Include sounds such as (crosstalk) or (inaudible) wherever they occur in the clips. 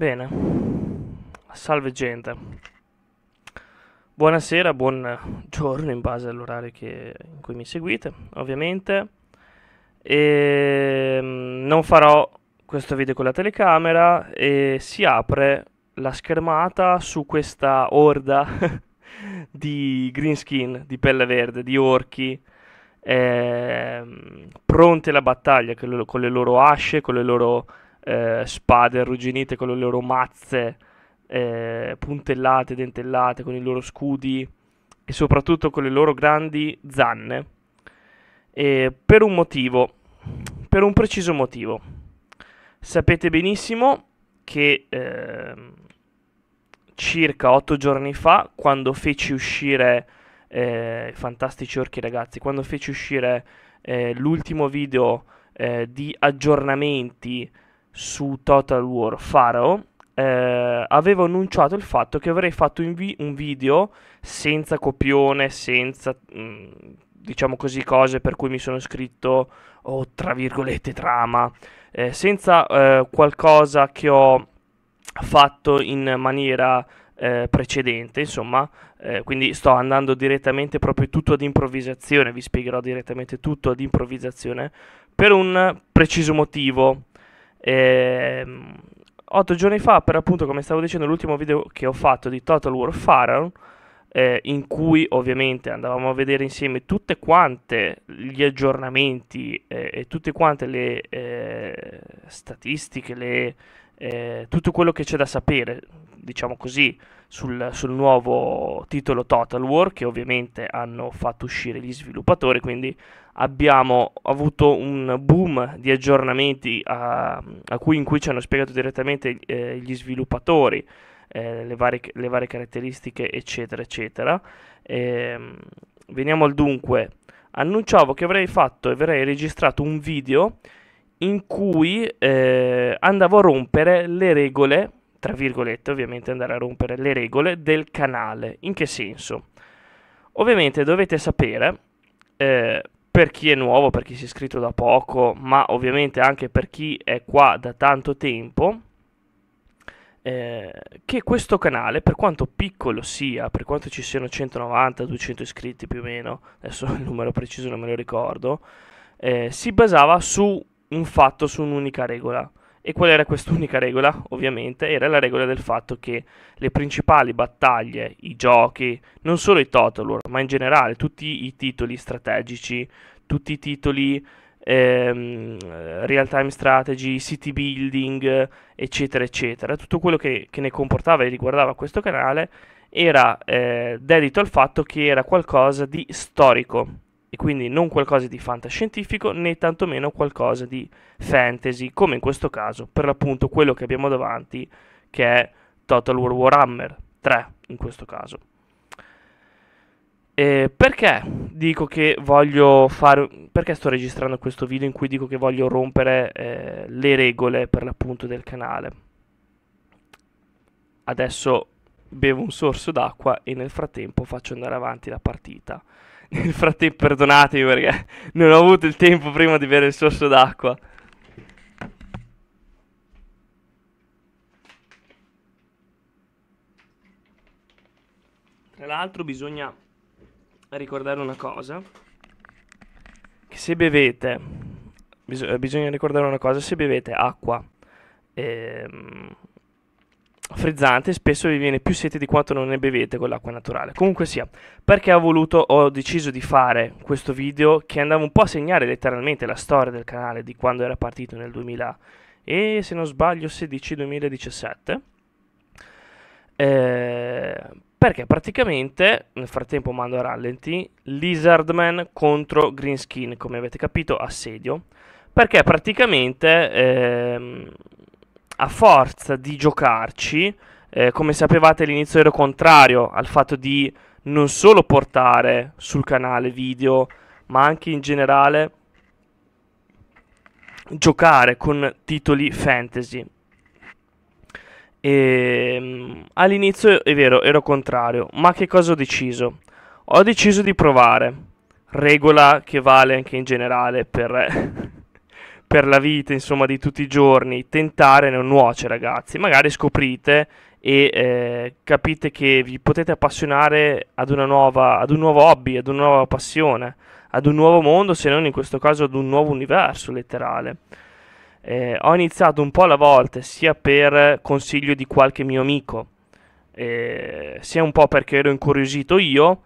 Bene, salve gente. Buonasera, buon giorno in base all'orario che, in cui mi seguite, ovviamente. E ehm, non farò questo video con la telecamera e si apre la schermata su questa orda (laughs) di green skin, di pelle verde, di orchi. Eh, pronti alla battaglia con le loro asce, con le loro eh, spade arrugginite con le loro mazze eh, puntellate, dentellate, con i loro scudi e soprattutto con le loro grandi zanne. Eh, per un motivo, per un preciso motivo. Sapete benissimo che ehm, circa otto giorni fa, quando feci uscire eh, Fantastici Orchi ragazzi, quando feci uscire eh, l'ultimo video eh, di aggiornamenti su Total War Pharaoh eh, avevo annunciato il fatto che avrei fatto vi- un video senza copione, senza mh, mm, diciamo così cose per cui mi sono scritto o oh, tra virgolette trama, eh, senza eh, qualcosa che ho fatto in maniera eh, precedente, insomma, eh, quindi sto andando direttamente proprio tutto ad improvvisazione, vi spiegherò direttamente tutto ad improvvisazione per un preciso motivo. E, ehm, otto giorni fa, per appunto, come stavo dicendo, l'ultimo video che ho fatto di Total War Pharaoh, eh, in cui ovviamente andavamo a vedere insieme tutte quante gli aggiornamenti eh, e tutte quante le eh, statistiche, le, eh, tutto quello che c'è da sapere, diciamo così, sul, sul, nuovo titolo Total War che ovviamente hanno fatto uscire gli sviluppatori, quindi abbiamo avuto un boom di aggiornamenti a, a cui, in cui ci hanno spiegato direttamente eh, gli sviluppatori eh, le, varie, le, varie, caratteristiche eccetera eccetera eh, veniamo al dunque annunciavo che avrei fatto e avrei registrato un video in cui eh, andavo a rompere le regole tra virgolette ovviamente andare a rompere le regole del canale in che senso ovviamente dovete sapere eh, per chi è nuovo, per chi si è iscritto da poco, ma ovviamente anche per chi è qua da tanto tempo, eh, che questo canale, per quanto piccolo sia, per quanto ci siano 190-200 iscritti più o meno, adesso (laughs) il numero preciso non me lo ricordo, eh, si basava su un fatto, su un'unica regola, e qual era quest'unica regola? Ovviamente era la regola del fatto che le principali battaglie, i giochi, non solo i Total War, ma in generale tutti i titoli strategici, tutti i titoli ehm, real time strategy, city building, eccetera, eccetera, tutto quello che, che ne comportava e riguardava questo canale era eh, dedito al fatto che era qualcosa di storico, e quindi non qualcosa di fantascientifico né tantomeno qualcosa di fantasy, come in questo caso per l'appunto quello che abbiamo davanti che è Total War Warhammer 3 in questo caso. E perché dico che voglio fare perché sto registrando questo video in cui dico che voglio rompere eh, le regole per l'appunto del canale? Adesso bevo un sorso d'acqua e nel frattempo faccio andare avanti la partita. Nel frattempo perdonatemi perché non ho avuto il tempo prima di bere il sorso d'acqua. Tra l'altro bisogna ricordare una cosa. Che se bevete, bis- bisogna ricordare una cosa, se bevete acqua... Ehm, frizzante, spesso vi viene più sete di quanto non ne bevete con l'acqua naturale. Comunque sia, perché ho voluto, ho deciso di fare questo video che andava un po' a segnare letteralmente la storia del canale di quando era partito nel 2000 e se non sbaglio 16-2017. Eh, perché praticamente nel frattempo mando a rallenti Lizardman contro Greenskin, come avete capito, assedio. Perché praticamente ehm, a forza di giocarci, eh, come sapevate all'inizio ero contrario al fatto di non solo portare sul canale video, ma anche in generale giocare con titoli fantasy. E, ehm, all'inizio è vero, ero contrario, ma che cosa ho deciso? Ho deciso di provare, regola che vale anche in generale per (laughs) per la vita, insomma, di tutti i giorni, tentare non nuoce, ragazzi. Magari scoprite e eh, capite che vi potete appassionare ad, nuova, ad un nuovo hobby, ad una nuova passione, ad un nuovo mondo, se non in questo caso ad un nuovo universo letterale. Eh, ho iniziato un po' alla volta, sia per consiglio di qualche mio amico, eh, sia un po' perché ero incuriosito io,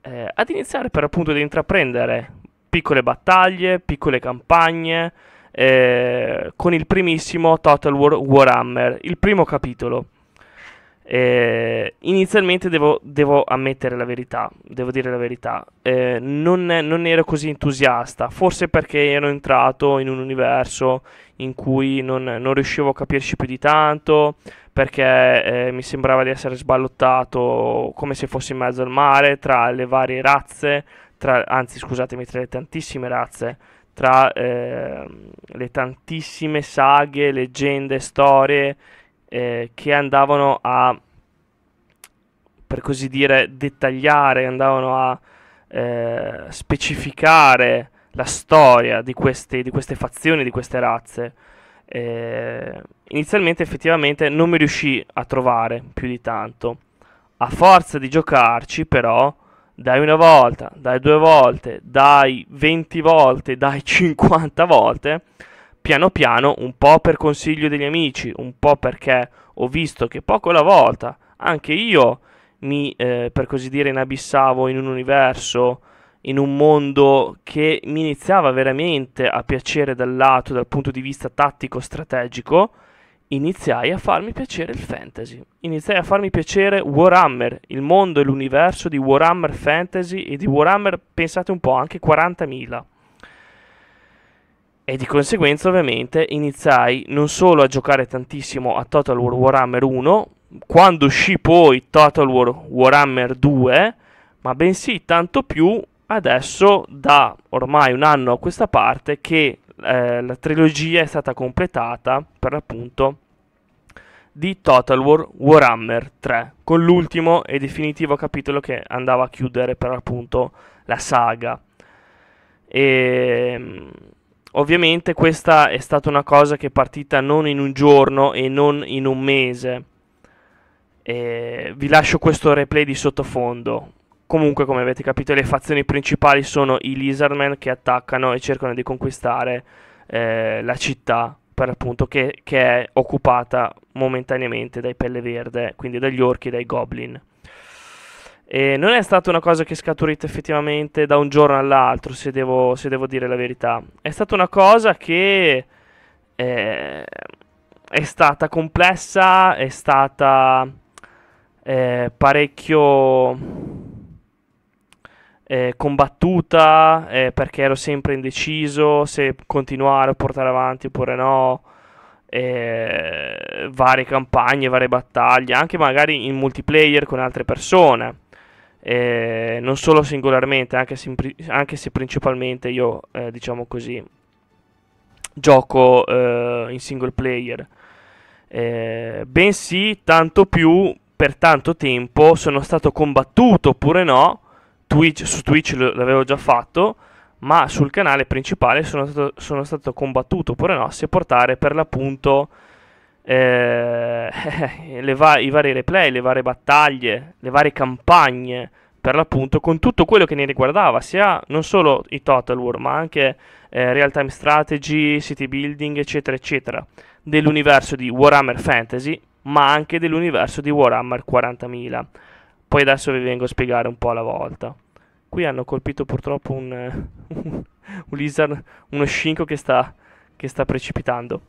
eh, ad iniziare per appunto ad intraprendere piccole battaglie, piccole campagne, eh, con il primissimo Total War Warhammer, il primo capitolo. Eh, inizialmente devo, devo, ammettere la verità, devo dire la verità, eh, non, non, ero così entusiasta, forse perché ero entrato in un universo in cui non, non riuscivo a capirci più di tanto, perché eh, mi sembrava di essere sballottato come se fossi in mezzo al mare tra le varie razze, tra, anzi scusatemi, tra le tantissime razze, tra eh, le tantissime saghe, leggende, storie eh, che andavano a, per così dire, dettagliare, andavano a eh, specificare la storia di queste, di queste, fazioni, di queste razze. Eh, inizialmente effettivamente non mi riuscì a trovare più di tanto. A forza di giocarci però dai una volta, dai due volte, dai 20 volte, dai 50 (laughs) volte, piano piano, un po' per consiglio degli amici, un po' perché ho visto che poco alla volta anche io mi, eh, per così dire, inabissavo in un universo, in un mondo che mi iniziava veramente a piacere dal lato, dal punto di vista tattico-strategico, iniziai a farmi piacere il fantasy. Iniziai a farmi piacere Warhammer, il mondo e l'universo di Warhammer Fantasy e di Warhammer, pensate un po', anche 40.000. E di conseguenza, ovviamente, iniziai non solo a giocare tantissimo a Total War Warhammer 1, quando uscì poi Total War Warhammer 2, ma bensì tanto più adesso da ormai un anno a questa parte che eh, la trilogia è stata completata per l'appunto di Total War Warhammer 3, con l'ultimo e definitivo capitolo che andava a chiudere per l'appunto la saga. E, ehm, ovviamente questa è stata una cosa che è partita non in un giorno e non in un mese. E, vi lascio questo replay di sottofondo. Comunque, come avete capito, le fazioni principali sono i Lizardmen che attaccano e cercano di conquistare eh, la città, per appunto, che, che, è occupata momentaneamente dai Pelle Verde, quindi dagli orchi e dai Goblin. E non è stata una cosa che è scaturita effettivamente da un giorno all'altro, se devo, se devo dire la verità. È stata una cosa che eh, è stata complessa, è stata eh, parecchio eh, combattuta eh, perché ero sempre indeciso se continuare o portare avanti oppure no. Eh, varie campagne, varie battaglie, anche magari in multiplayer con altre persone. Eh, non solo singolarmente, anche se, anche se principalmente io, eh, diciamo così, gioco eh, in single player. bensì, tanto più per tanto tempo sono stato combattuto oppure no Twitch, su Twitch l'avevo già fatto, ma sul canale principale sono stato, sono stato combattuto pure Nossi a portare per l'appunto eh, (laughs) va- i vari replay, le varie battaglie, le varie campagne per l'appunto con tutto quello che ne riguardava, sia non solo i Total War, ma anche eh, real time strategy, city building, eccetera, eccetera, dell'universo di Warhammer Fantasy, ma anche dell'universo di Warhammer 40.000. Poi adesso vi vengo a spiegare un po' alla volta. Qui hanno colpito purtroppo un, un, (laughs) un lizard, uno scinco che sta, che sta precipitando.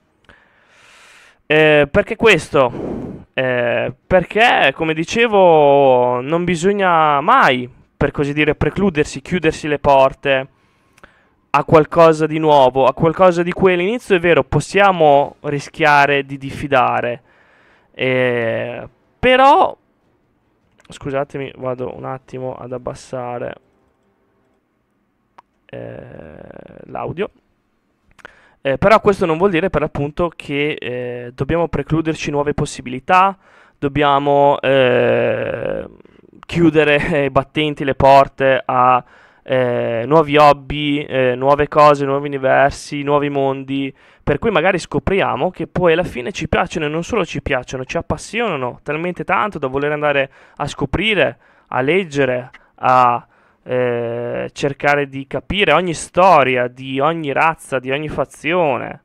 Eh, perché questo? Eh, perché, come dicevo, non bisogna mai, per così dire, precludersi, chiudersi le porte a qualcosa di nuovo, a qualcosa di cui all'inizio è vero, possiamo rischiare di diffidare. Eh, però Scusatemi, vado un attimo ad abbassare eh, l'audio. Eh, però questo non vuol dire per l'appunto che eh, dobbiamo precluderci nuove possibilità, dobbiamo eh, chiudere eh, i battenti, le porte a eh, nuovi hobby, nuove cose, nuovi universi, nuovi mondi, per cui magari scopriamo che poi alla fine ci piacciono e non solo ci piacciono, ci appassionano talmente tanto da voler andare a scoprire, a leggere, a eh, cercare di capire ogni storia di ogni razza, di ogni fazione.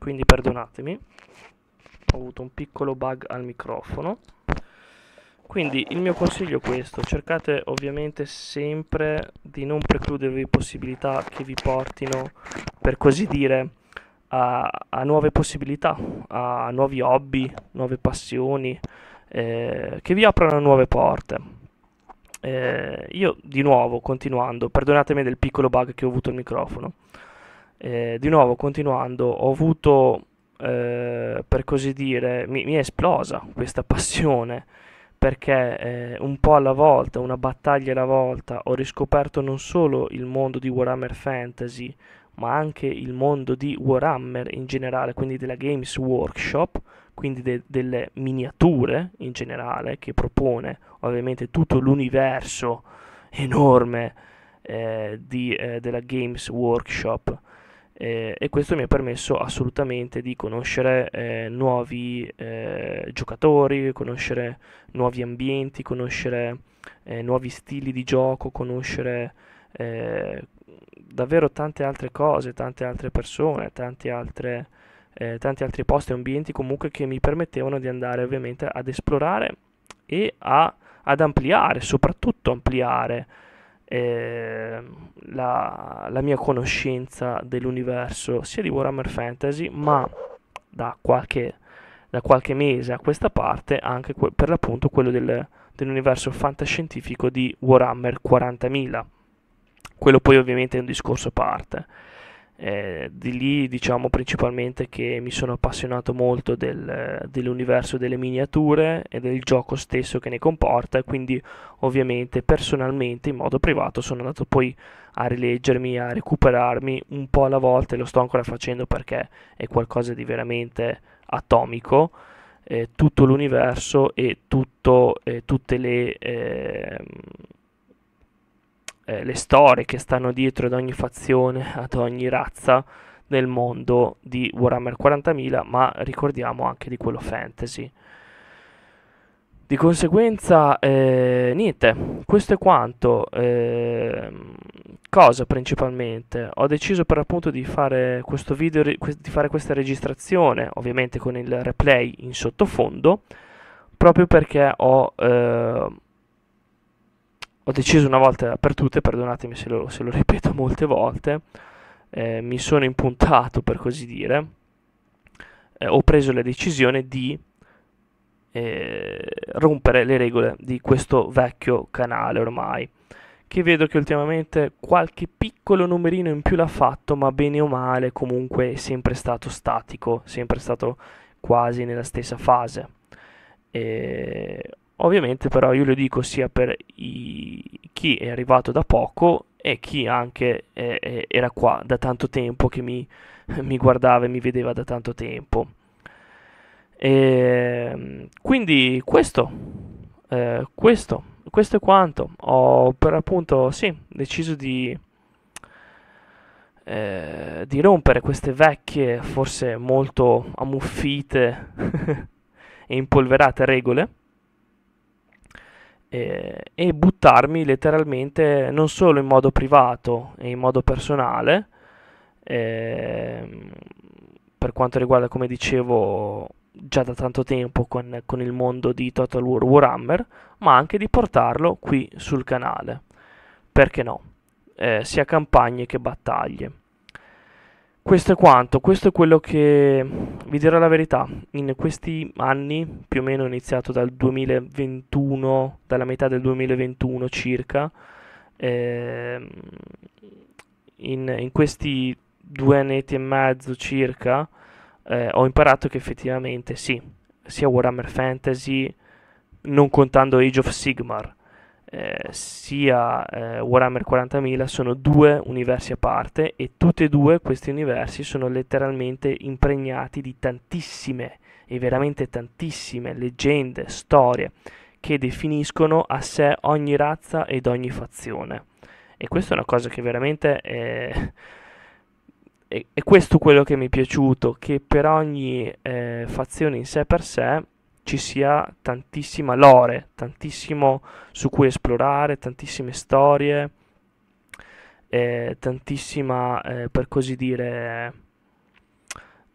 quindi perdonatemi ho avuto un piccolo bug al microfono quindi il mio consiglio è questo cercate ovviamente sempre di non precludervi possibilità che vi portino per così dire a, a nuove possibilità a nuovi hobby nuove passioni eh, che vi aprano nuove porte eh, io di nuovo continuando perdonatemi del piccolo bug che ho avuto al microfono eh, di nuovo, continuando, ho avuto, eh, per così dire, mi, mi, è esplosa questa (laughs) passione perché eh, un po' alla volta, una battaglia alla volta, ho riscoperto non solo il mondo di Warhammer Fantasy, ma anche il mondo di Warhammer in generale, quindi della Games Workshop, quindi de- delle miniature in generale, che propone ovviamente tutto l'universo enorme eh, di, eh, della Games Workshop eh, e questo mi ha permesso assolutamente di conoscere eh, nuovi eh, giocatori, conoscere nuovi ambienti, conoscere eh, nuovi stili di gioco, conoscere eh, davvero tante altre cose, tante altre persone, tanti, altre, eh, tanti altri posti e ambienti comunque che mi permettevano di andare ovviamente ad esplorare e a, ad ampliare, soprattutto ampliare eh, la, la mia conoscenza dell'universo sia di Warhammer Fantasy, ma da qualche da qualche mese a questa parte anche que- per l'appunto quello del, dell'universo fantascientifico di Warhammer 40.000. Quello poi ovviamente è un discorso a parte. Eh, di lì diciamo principalmente che mi sono appassionato molto del, dell'universo delle miniature e del gioco stesso che ne comporta quindi ovviamente personalmente in modo privato sono andato poi a rileggermi, a recuperarmi un po' alla volta e lo sto ancora facendo perché è qualcosa di veramente atomico eh, tutto l'universo e tutto, eh, tutte le ehm, eh, le storie che stanno dietro ad ogni fazione, ad ogni razza nel mondo di Warhammer 40.000, ma ricordiamo anche di quello fantasy. Di conseguenza, eh, niente, questo è quanto. Eh, cosa principalmente? Ho deciso per appunto di fare questo video, di fare questa registrazione, ovviamente con il replay in sottofondo, proprio perché ho... Eh, ho deciso una volta per tutte, perdonatemi se lo, se lo ripeto (laughs) molte volte, eh, mi sono impuntato per così dire, eh, ho preso la decisione di eh, rompere le regole di questo vecchio canale ormai, che vedo che ultimamente qualche piccolo numerino in più l'ha fatto, ma bene o male comunque è sempre stato statico, sempre stato quasi nella stessa fase. E Ovviamente però io lo dico sia per i... chi è arrivato da poco e chi anche eh, eh era qua da tanto tempo, che mi, (laughs) mi, guardava e mi vedeva da tanto tempo. E, ehm, quindi questo, eh, questo, questo è quanto. Ho per appunto, sì, deciso di, eh, di rompere queste vecchie, forse molto ammuffite (laughs) e impolverate regole eh, e buttarmi letteralmente non solo in modo privato e in modo personale, eh, per quanto riguarda, come dicevo, già da tanto tempo con, con il mondo di Total War Warhammer, ma anche di portarlo qui sul canale. Perché no? Eh, sia campagne che battaglie questo è quanto, questo è quello che vi dirò la verità. In questi anni, più o meno iniziato dal 2021, dalla metà del 2021 circa, eh, in, in, questi due anni e mezzo circa, eh, ho imparato che effettivamente sì, sia Warhammer Fantasy, non contando Age of Sigmar, eh, sia eh, Warhammer 40.000 sono due universi a parte e tutti e due questi universi sono letteralmente impregnati di tantissime e veramente tantissime leggende, storie che definiscono a sé ogni razza ed ogni fazione. E questa è una cosa che veramente è e, questo quello che mi è piaciuto, che per ogni eh, fazione in sé per sé ci sia tantissima lore, tantissimo su cui esplorare, tantissime storie, eh, tantissima, eh, per così dire,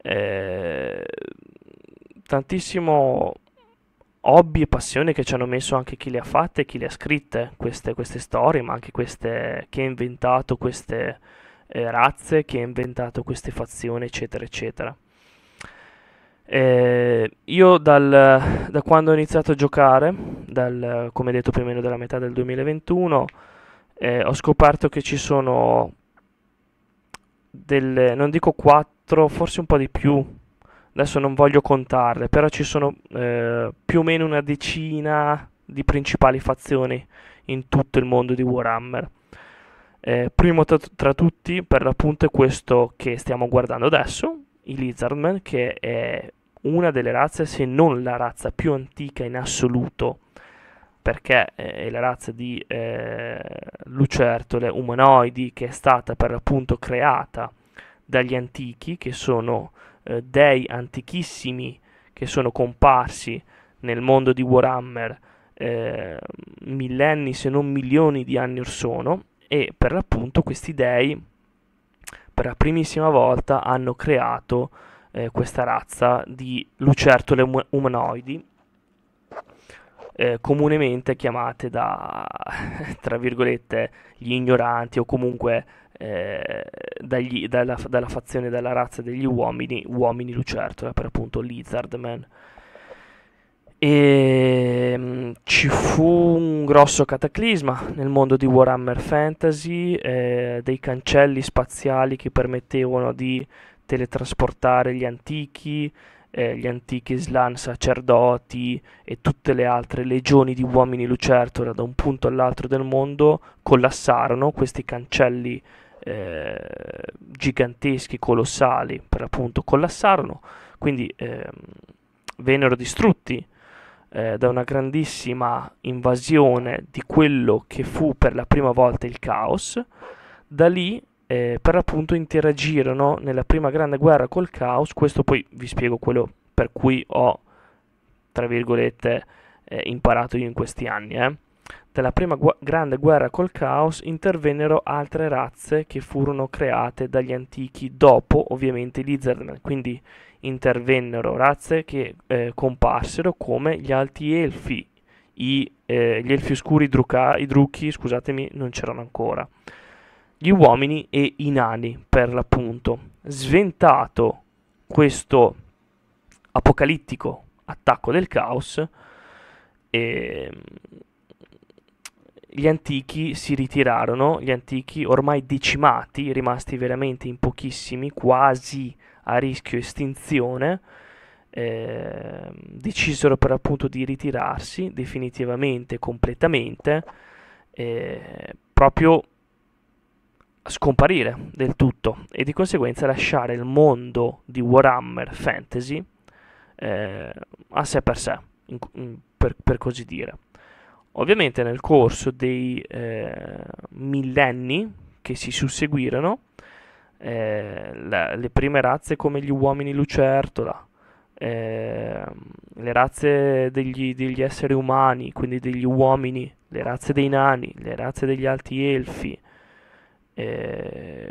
eh, tantissimo hobby e passione che ci hanno messo anche chi le ha fatte e chi le ha scritte, queste, queste storie, ma anche queste, chi ha inventato queste eh, razze, chi ha inventato queste fazioni, eccetera, eccetera. Eh, io dal, da quando ho iniziato a giocare, dal, come detto più o meno dalla metà del 2021, eh, ho scoperto che ci sono delle, non dico 4, forse un po' di più, adesso non voglio contarle, però ci sono eh, più o meno una decina di principali fazioni in tutto il mondo di Warhammer. Eh, primo tra, tra tutti, per l'appunto, è questo che stiamo guardando adesso, i Lizardman, che è una delle razze, se non la razza più antica in assoluto, perché eh, è la razza di eh, lucertole umanoidi che è stata per l'appunto creata dagli antichi, che sono eh, dei antichissimi che sono comparsi nel mondo di Warhammer eh, millenni se non milioni di anni or sono, e per l'appunto questi dei per la primissima volta hanno creato eh, questa razza di lucertole um- umanoidi, eh, comunemente chiamate da, (laughs) tra virgolette, gli ignoranti o comunque eh, dagli, dalla, dalla, fazione della razza degli uomini, uomini lucertola, per appunto Lizardman. E ehm, ci fu un grosso cataclisma nel mondo di Warhammer Fantasy, eh, dei cancelli spaziali che permettevano di teletrasportare gli antichi, eh, gli antichi slan sacerdoti e tutte le altre legioni di uomini lucertola da un punto all'altro del mondo collassarono questi cancelli eh, giganteschi, colossali, per appunto collassarono, quindi eh, vennero distrutti eh, da una grandissima invasione di quello che fu per la prima volta il caos. Da lì, eh, per appunto, interagirono nella prima grande guerra col caos. Questo poi vi spiego quello per cui ho, tra virgolette, eh, imparato io in questi anni. Eh. Dalla prima gu- grande guerra col caos intervennero altre razze che furono create dagli antichi dopo ovviamente gli Zerdan, quindi intervennero razze che eh, comparsero come gli alti elfi, i, eh, gli elfi oscuri, druca- i drucchi, scusatemi, non c'erano ancora, gli uomini e i nani per l'appunto. Sventato questo apocalittico attacco del caos, eh, gli antichi si ritirarono, gli antichi ormai decimati, rimasti veramente in pochissimi, quasi a rischio estinzione, eh, decisero per appunto di ritirarsi definitivamente, completamente, eh, proprio scomparire del tutto e di conseguenza lasciare il mondo di Warhammer Fantasy eh, a sé per sé, in, in, per, per così dire. Ovviamente nel corso dei eh, millenni che si susseguirono, eh, la, le prime razze come gli uomini lucertola, eh, le razze degli, degli, esseri umani, quindi degli uomini, le razze dei nani, le razze degli alti elfi, ehm,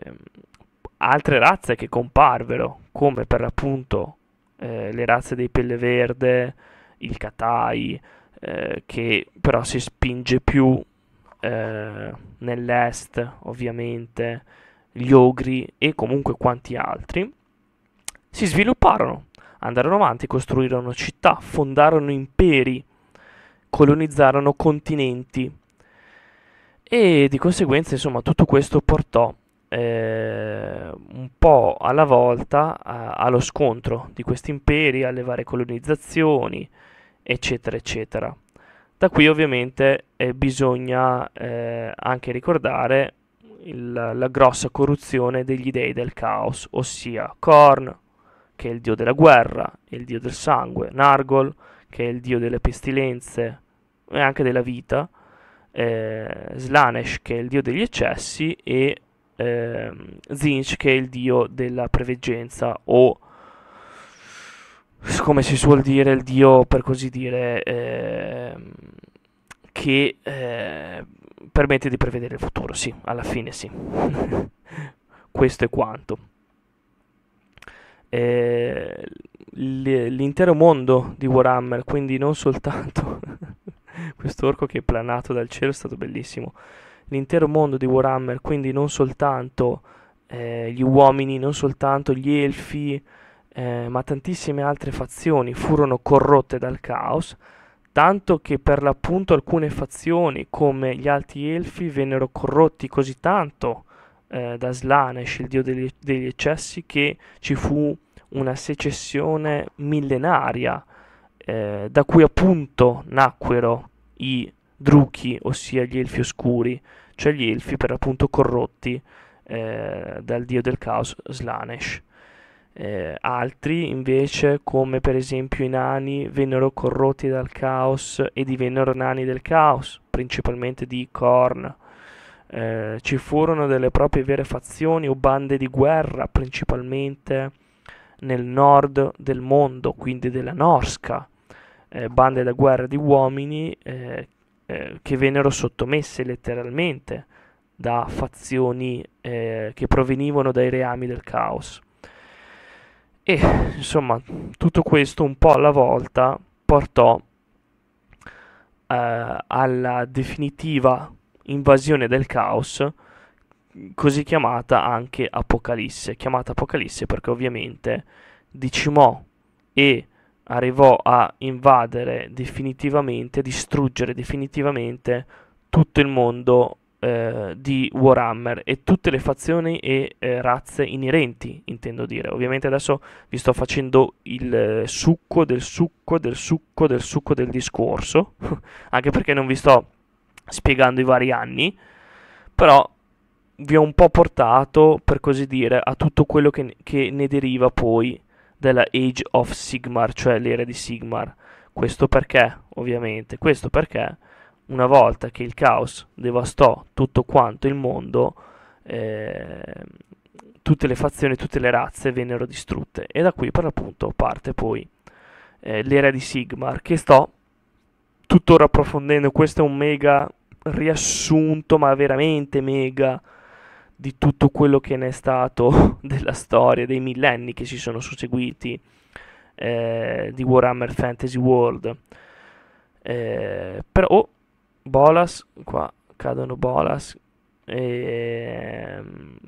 altre razze che comparvero, come per l'appunto eh, le razze dei pelle verde, il Katai, eh, che però si spinge più eh, nell'est, ovviamente, gli ogri e comunque quanti altri, si svilupparono, andarono avanti, costruirono città, fondarono imperi, colonizzarono continenti e di conseguenza insomma tutto questo portò eh, un po' alla volta a, allo scontro di questi imperi, alle varie colonizzazioni, eccetera, eccetera. Da qui ovviamente eh, bisogna eh, anche ricordare il, la grossa corruzione degli dei del caos, ossia Korn, che è il dio della guerra, il dio del sangue, Nargol, che è il dio delle pestilenze e anche della vita, eh, Slanesh, che è il dio degli eccessi, e eh, Zinch, che è il dio della preveggenza o come si suol dire, il dio, per così dire, eh, che eh, permette di prevedere il futuro, sì, alla fine sì. (laughs) Questo è quanto. Eh, l'intero mondo di Warhammer, quindi non soltanto (laughs) questo orco che è planato dal cielo, è stato bellissimo. L'intero mondo di Warhammer, quindi non soltanto eh, gli uomini, non soltanto gli elfi, eh, ma tantissime altre fazioni furono corrotte dal caos, tanto che per l'appunto alcune fazioni come gli Alti Elfi vennero corrotti così tanto eh, da Slanesh, il dio degli, degli, eccessi, che ci fu una secessione millenaria, eh, da cui appunto nacquero i Druchi, ossia gli Elfi Oscuri, cioè gli Elfi per l'appunto corrotti eh, dal dio del caos Slanesh. Eh, altri invece, come per esempio i nani, vennero corrotti dal caos e divennero nani del caos, principalmente di Korn. Eh, ci furono delle proprie vere fazioni o bande di guerra, principalmente nel nord del mondo, quindi della Norsca, eh, bande da guerra di uomini eh, eh, che vennero sottomesse letteralmente da fazioni eh, che provenivano dai reami del caos. E insomma, tutto questo un po' alla volta portò eh, alla definitiva invasione del caos, così chiamata anche Apocalisse, chiamata Apocalisse perché ovviamente decimò e arrivò a invadere definitivamente, a distruggere definitivamente tutto il mondo eh, di Warhammer e tutte le fazioni e eh, razze inerenti, intendo dire. Ovviamente adesso vi sto facendo il eh, succo del succo del succo del succo del discorso, (laughs) anche perché non vi sto spiegando i vari anni, però vi ho un po' portato, per così dire, a tutto quello che, che ne deriva poi della Age of Sigmar, cioè l'era di Sigmar. Questo perché, ovviamente, questo perché una volta che il caos devastò tutto quanto il mondo, eh, tutte le fazioni, tutte le razze vennero distrutte. E da qui per l'appunto parte poi eh, l'era di Sigmar, che sto tuttora approfondendo. Questo è un mega riassunto, ma veramente mega, di tutto quello che ne è stato (laughs) della storia, dei millenni che si sono susseguiti eh, di Warhammer Fantasy World. Eh, però oh, Bolas, qua cadono Bolas e ehm,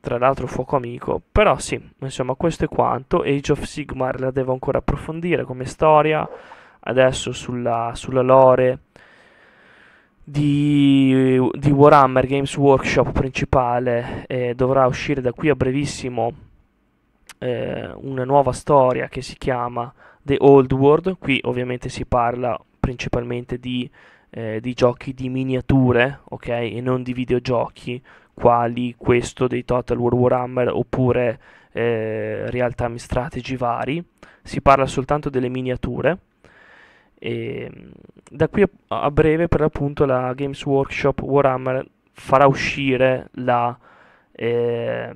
tra l'altro fuoco amico, però sì, insomma questo è quanto, Age of Sigmar la devo ancora approfondire come storia, adesso sulla, sulla lore di, di, Warhammer Games Workshop principale eh, dovrà uscire da qui a brevissimo eh, una nuova storia che si chiama The Old World, qui ovviamente si parla principalmente di eh, di giochi di miniature, ok? E non di videogiochi, quali questo dei Total War Warhammer oppure eh, Real Time Strategy vari. Si parla soltanto delle miniature. E, ehm, da qui a, breve, per l'appunto, la Games Workshop Warhammer farà uscire la... Eh,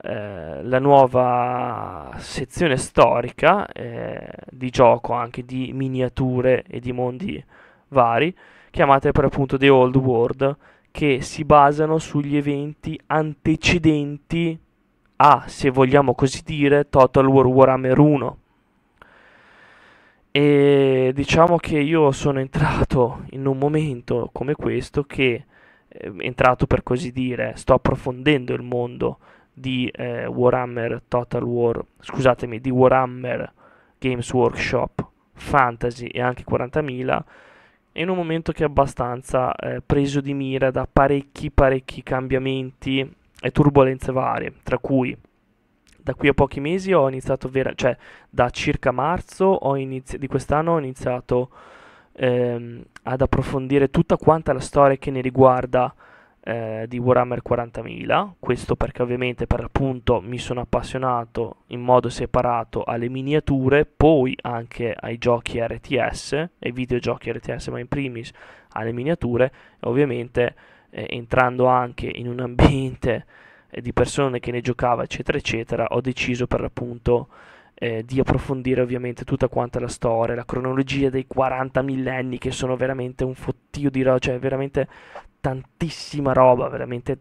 eh, la nuova sezione storica eh, di gioco anche di miniature e di mondi vari, chiamate per appunto The Old World, che si basano sugli eventi antecedenti a, se vogliamo così dire, Total War Warhammer 1. E diciamo che io sono entrato in un momento come questo che eh, entrato per così dire, sto approfondendo il mondo di eh, Warhammer Total War, scusatemi, di Warhammer Games Workshop Fantasy e anche 40.000 in un momento che è abbastanza eh, preso di mira da parecchi parecchi cambiamenti e turbulenze varie, tra cui da qui a pochi mesi ho iniziato vera- cioè da circa marzo inizi- di quest'anno ho iniziato ehm, ad approfondire tutta quanta la storia che ne riguarda eh, di Warhammer 40.000, questo perché ovviamente per l'appunto mi sono appassionato in modo separato alle miniature, poi anche ai giochi RTS, ai videogiochi RTS, ma in primis alle miniature, ovviamente eh, entrando anche in un ambiente eh, di persone che ne giocava, eccetera, eccetera, ho deciso per l'appunto... Eh, di approfondire ovviamente tutta quanta la storia, la cronologia dei 40 millenni che sono veramente un fottio di roba, cioè veramente tantissima roba, veramente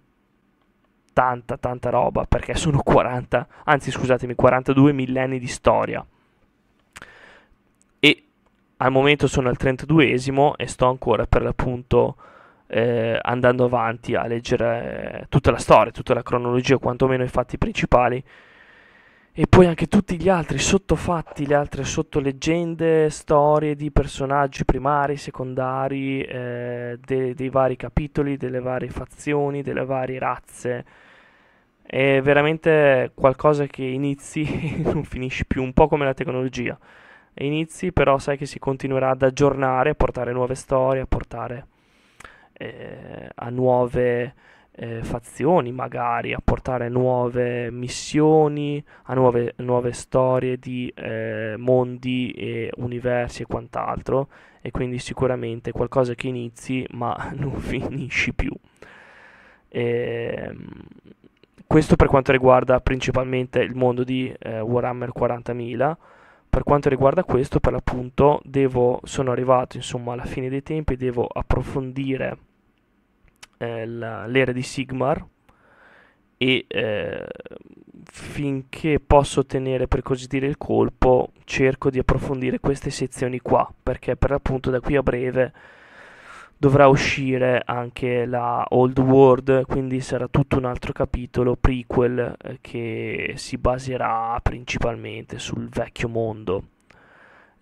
tanta tanta roba, perché sono 40, anzi scusatemi, 42 millenni di storia. E al momento sono al 32esimo e sto ancora per l'appunto eh, andando avanti a leggere eh, tutta la storia, tutta la cronologia, quantomeno i fatti principali e poi anche tutti gli altri sottofatti, le altre sottoleggende, storie di personaggi primari, secondari, eh, de- dei vari capitoli, delle varie fazioni, delle varie razze. È veramente qualcosa che inizi e (laughs) non finisci più, un po' come la tecnologia. Inizi, però sai che si continuerà ad aggiornare, a portare nuove storie, a portare eh, a nuove eh, fazioni magari, a portare nuove missioni, a nuove, nuove storie di eh, mondi e universi e quant'altro e quindi sicuramente qualcosa che inizi ma (laughs) non finisci più. E, ehm, questo per quanto riguarda principalmente il mondo di eh, Warhammer 40.000. Per quanto riguarda questo, per l'appunto, devo, sono arrivato insomma alla fine dei tempi, devo approfondire eh, la, l'era di Sigmar e eh, finché posso tenere per così dire il colpo cerco di approfondire queste sezioni qua perché per l'appunto da qui a breve dovrà uscire anche la Old World quindi sarà tutto un altro capitolo prequel eh, che si baserà principalmente sul vecchio mondo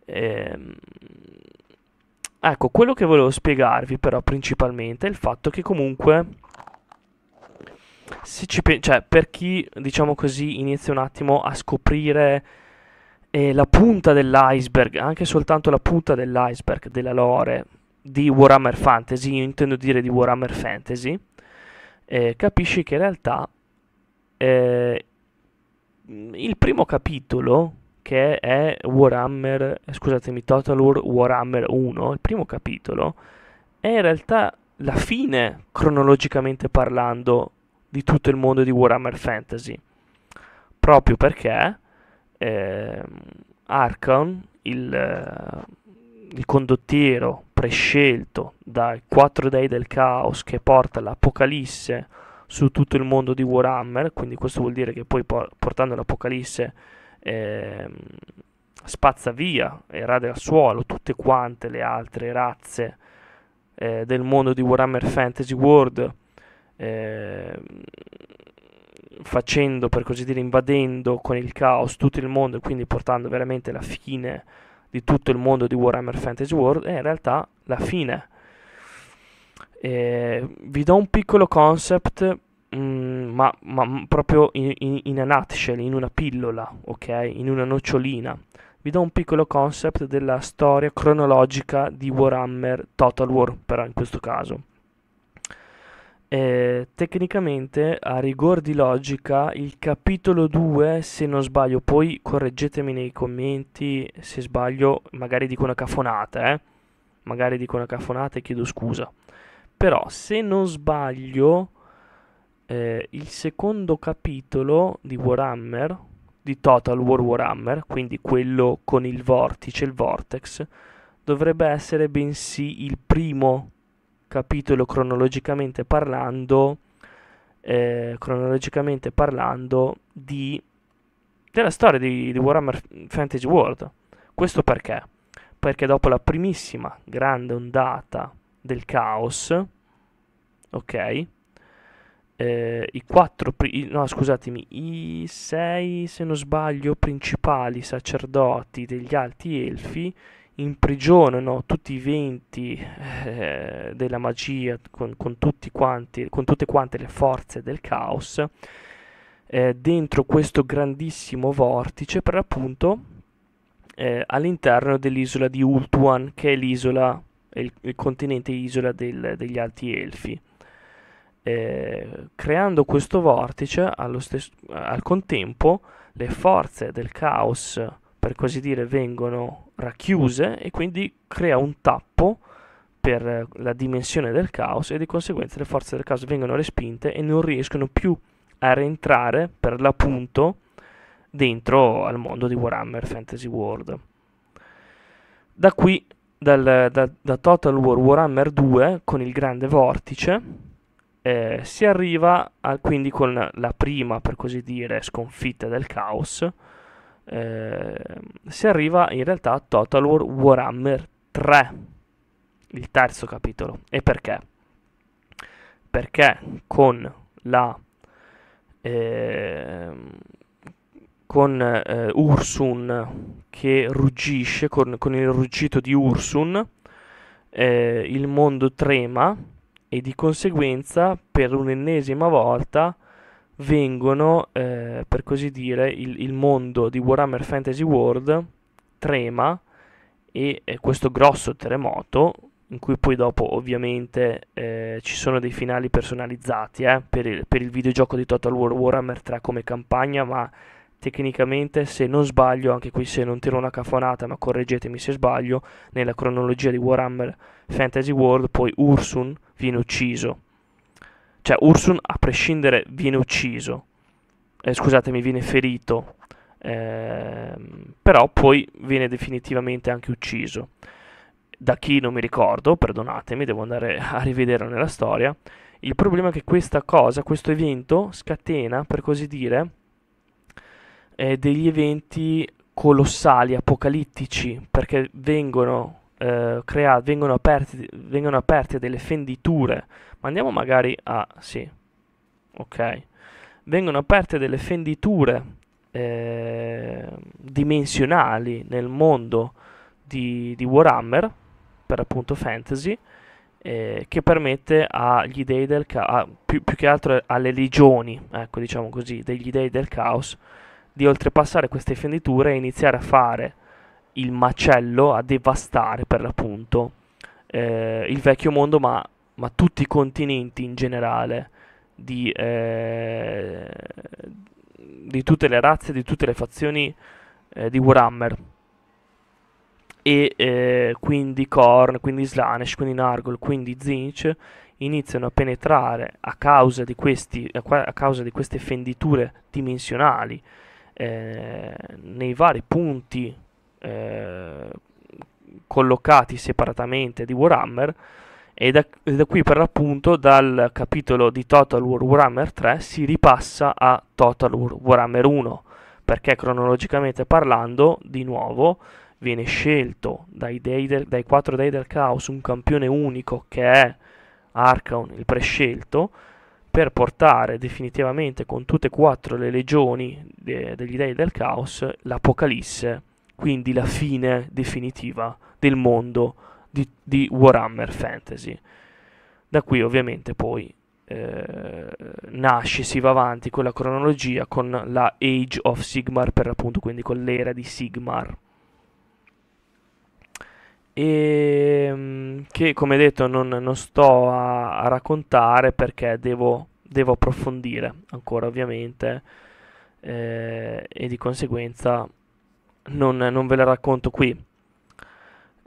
ehm Ecco, quello che volevo spiegarvi però principalmente è il fatto che comunque pe- cioè, per chi, diciamo così, inizia un attimo a scoprire eh, la punta dell'iceberg, anche soltanto la punta dell'iceberg della lore di Warhammer Fantasy, io intendo dire di Warhammer Fantasy, eh, capisci che in realtà eh, il primo capitolo che è Warhammer, scusatemi, Total War Warhammer 1, il primo capitolo, è in realtà la fine, cronologicamente parlando, di tutto il mondo di Warhammer Fantasy. Proprio perché eh, Archon, il, eh, il condottiero prescelto dai quattro dei del caos che porta l'Apocalisse su tutto il mondo di Warhammer, quindi questo vuol dire che poi portando l'Apocalisse eh, spazza via e rade al suolo tutte quante le altre razze eh, del mondo di Warhammer Fantasy World, eh, facendo per così dire invadendo con il caos tutto il mondo e quindi portando veramente la fine di tutto il mondo di Warhammer Fantasy World, è in realtà la fine. Eh, vi do un piccolo concept Mm, ma, ma, proprio in, in, in, a nutshell, in una pillola, ok? In una nocciolina. Vi do un piccolo concept della storia cronologica di Warhammer Total War, però in questo caso. Eh, tecnicamente, a rigor di logica, il capitolo 2, se non sbaglio, poi correggetemi nei commenti se sbaglio, magari dico una cafonata, eh? Magari dico una cafonata e chiedo scusa. Però, se non sbaglio, eh, il secondo capitolo di Warhammer, di Total War Warhammer, quindi quello con il vortice, il vortex, dovrebbe essere bensì il primo capitolo cronologicamente parlando, eh, cronologicamente parlando di, della storia di, di Warhammer Fantasy World. Questo perché? Perché dopo la primissima grande ondata del caos, ok? eh, i quattro, pri- no scusatemi, i sei, se non sbaglio, principali sacerdoti degli alti elfi imprigionano tutti i venti eh, della magia con, con, quanti, con, tutte quante le forze del caos eh, dentro questo grandissimo vortice per appunto eh, all'interno dell'isola di Ultuan che è l'isola, il, il continente isola del, degli alti elfi eh, creando questo vortice stes- al contempo le forze del caos per così dire vengono racchiuse e quindi crea un tappo per la dimensione del caos e di conseguenza le forze del caos vengono respinte e non riescono più a rientrare per l'appunto dentro al mondo di Warhammer Fantasy World. Da qui, dal, da, da Total War Warhammer 2 con il grande vortice, eh, si arriva a, quindi con la prima, per così dire, sconfitta del caos, eh, si arriva in realtà a Total War Warhammer 3, il terzo capitolo. E perché? Perché con la... Ehm, eh, Ursun che ruggisce, con, con, il ruggito di Ursun, eh, il mondo trema e di conseguenza per un'ennesima volta vengono, eh, per così dire, il, il, mondo di Warhammer Fantasy World trema e eh, questo grosso terremoto, in cui poi dopo ovviamente eh, ci sono dei finali personalizzati eh, per il, per, il, videogioco di Total War Warhammer 3 come campagna, ma tecnicamente se non sbaglio, anche qui se non tiro una cafonata, ma correggetemi se sbaglio, nella cronologia di Warhammer Fantasy World poi Ursun viene ucciso. Cioè Ursun a prescindere viene ucciso, eh, scusatemi, viene ferito, eh, però poi viene definitivamente anche ucciso. Da chi non mi ricordo, perdonatemi, devo andare (laughs) a rivederlo nella storia. Il problema è che questa cosa, questo evento, scatena, per così dire, eh, degli eventi colossali, apocalittici, perché vengono, eh, crea- vengono, aperti, vengono aperte delle fenditure. Ma andiamo magari a... sì, ok. Vengono aperte delle fenditure eh, dimensionali nel mondo di, di, Warhammer, per appunto fantasy, eh, che permette agli dei del caos, più, più, che altro alle legioni, ecco diciamo così, degli dei del caos, di oltrepassare queste fenditure e iniziare a fare il macello, a devastare per l'appunto eh, il vecchio mondo, ma, ma, tutti i continenti in generale, di, eh, di, tutte le razze, di tutte le fazioni eh, di Warhammer. E eh, quindi Korn, quindi Slanesh, quindi Nargol, quindi Zinch iniziano a penetrare a causa di, questi, a causa di queste fenditure dimensionali eh, nei vari punti eh, collocati separatamente di Warhammer e da, e da, qui per l'appunto dal capitolo di Total War Warhammer 3 si ripassa a Total War Warhammer 1 perché cronologicamente parlando di nuovo viene scelto dai, del, dai quattro dei del caos un campione unico che è Archon il prescelto per portare definitivamente con tutte e quattro le legioni de- eh, degli dei del caos l'Apocalisse, quindi la fine definitiva del mondo di, di Warhammer Fantasy. Da qui ovviamente poi eh, nasce, si va avanti con la cronologia, con la Age of Sigmar per l'appunto, quindi con l'era di Sigmar e ehm, che come detto non, non sto a, a, raccontare perché devo, devo approfondire ancora ovviamente eh, e di conseguenza non, non, ve la racconto qui.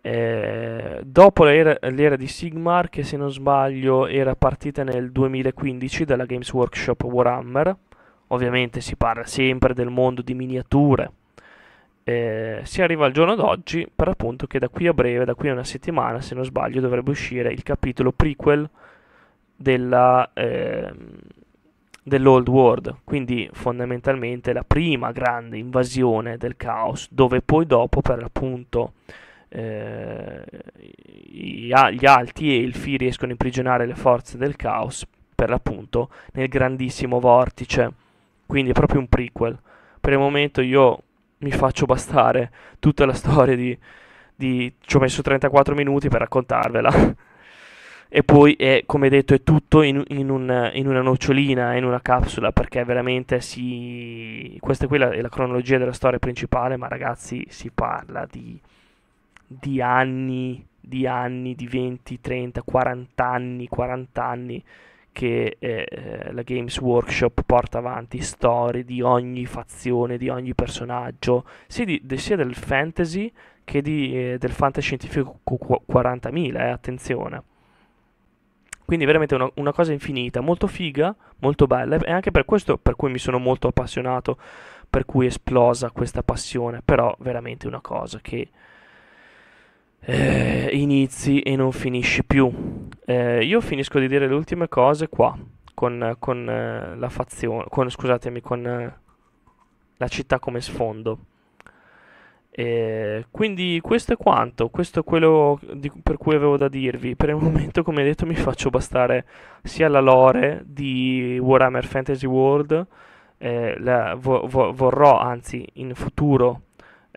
Eh, dopo l'era, l'era, di Sigmar, che se non sbaglio era partita nel 2015 dalla Games Workshop Warhammer, ovviamente si parla sempre del mondo di miniature, eh, si arriva al giorno d'oggi per appunto che da qui a breve, da qui a una settimana se non sbaglio dovrebbe uscire il capitolo prequel della, eh, dell'Old World, quindi fondamentalmente la prima grande invasione del caos dove poi dopo per l'appunto eh, gli alti e elfi riescono a imprigionare le forze del caos per l'appunto nel grandissimo vortice, quindi è proprio un prequel. Per il momento io mi faccio bastare tutta la storia di, di ci ho messo 34 minuti per raccontarvela. (laughs) e poi, è, come detto, è tutto in, in, un, in, una nocciolina, in una capsula, perché veramente si... Questa qui è la cronologia della storia principale, ma ragazzi, si parla di, di anni, di anni, di 20, 30, 40 anni, 40 anni che eh, eh, la Games Workshop porta avanti storie di ogni fazione, di ogni personaggio, sia, di, de, sia del fantasy che di, eh, del fantascientifico 40.000, eh, attenzione. Quindi veramente una, una, cosa infinita, molto figa, molto bella e anche per questo per cui mi sono molto appassionato, per cui è esplosa questa passione, però veramente una cosa che eh, inizi e non finisci più. Eh, io finisco di dire le ultime cose qua, con, con eh, la fazione, con, scusatemi, con eh, la città come sfondo. E eh, quindi questo è quanto, questo è quello di, per cui avevo da dirvi. Per il (laughs) momento, come detto, mi faccio bastare sia la lore di Warhammer Fantasy World, eh, la, vo, vo, vorrò anzi in futuro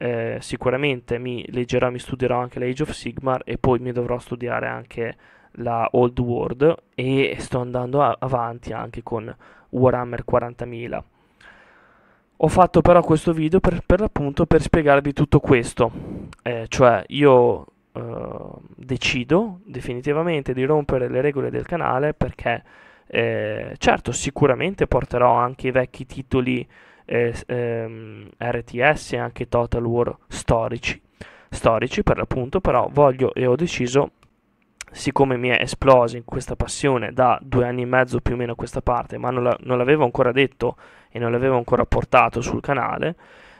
eh, sicuramente mi leggerò, mi studierò anche l'Age of Sigmar e poi mi dovrò studiare anche la Old World e sto andando a- avanti anche con Warhammer 40.000. Ho fatto però questo video per, per l'appunto per spiegarvi tutto questo, eh, cioè io eh, decido definitivamente di rompere le regole del canale perché eh, certo sicuramente porterò anche i vecchi titoli eh, ehm, RTS e anche Total War storici, storici per l'appunto, però voglio e ho deciso siccome mi è esplosa in questa passione da due anni e mezzo più o meno a questa parte, ma non, la, non l'avevo ancora detto e non l'avevo ancora portato sul canale,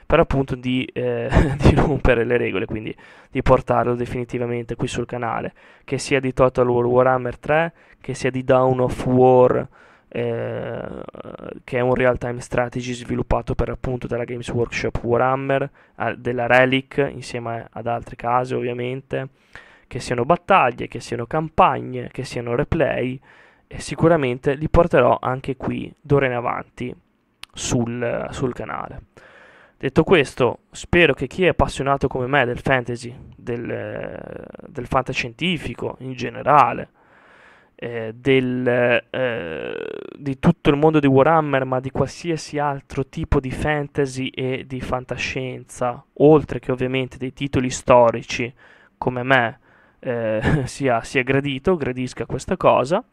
per appunto di, eh, (laughs) di, rompere le regole, quindi di portarlo definitivamente qui sul canale, che sia di Total War Warhammer 3, che sia di Dawn of War eh, che è un real-time strategy sviluppato per appunto dalla Games Workshop Warhammer, a, della Relic, insieme ad altre case ovviamente, che siano battaglie, che siano campagne, che siano replay, e sicuramente li porterò anche qui d'ora in avanti sul, sul canale. Detto questo, spero che chi è appassionato come me del fantasy, del, del fantascientifico in generale, eh, del, eh, di tutto il mondo di Warhammer, ma di qualsiasi altro tipo di fantasy e di fantascienza, oltre che ovviamente dei titoli storici come me eh, (laughs) sia, sia gradito, gradisca questa cosa.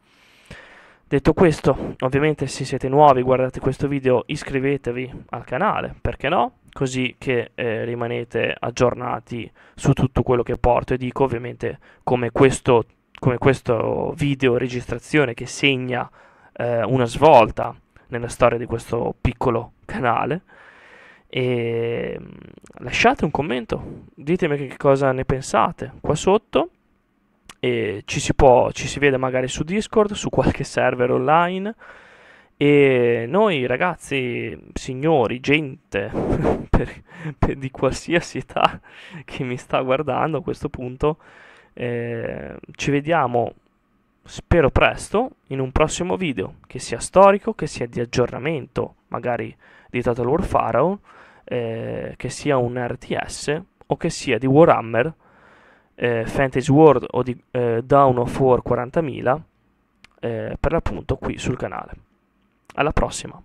Detto questo, ovviamente se siete nuovi, guardate questo video, iscrivetevi al canale, perché no? Così che eh, rimanete aggiornati su tutto quello che porto e dico ovviamente come questo come questo video registrazione che segna eh, una svolta nella storia di questo piccolo canale. E mm, lasciate un commento, ditemi che cosa ne pensate qua sotto. E ci si può, ci si vede magari su Discord, su qualche server online. E noi ragazzi, signori, gente (laughs) per, per di qualsiasi età che mi sta guardando a questo punto, eh, ci vediamo, spero presto, in un prossimo video, che sia storico, che sia di aggiornamento, magari di Total War Pharaoh, eh, che sia un RTS o che sia di Warhammer, eh, Fantasy World o di eh, Down of War 40.000, eh, per l'appunto qui sul canale. Alla prossima!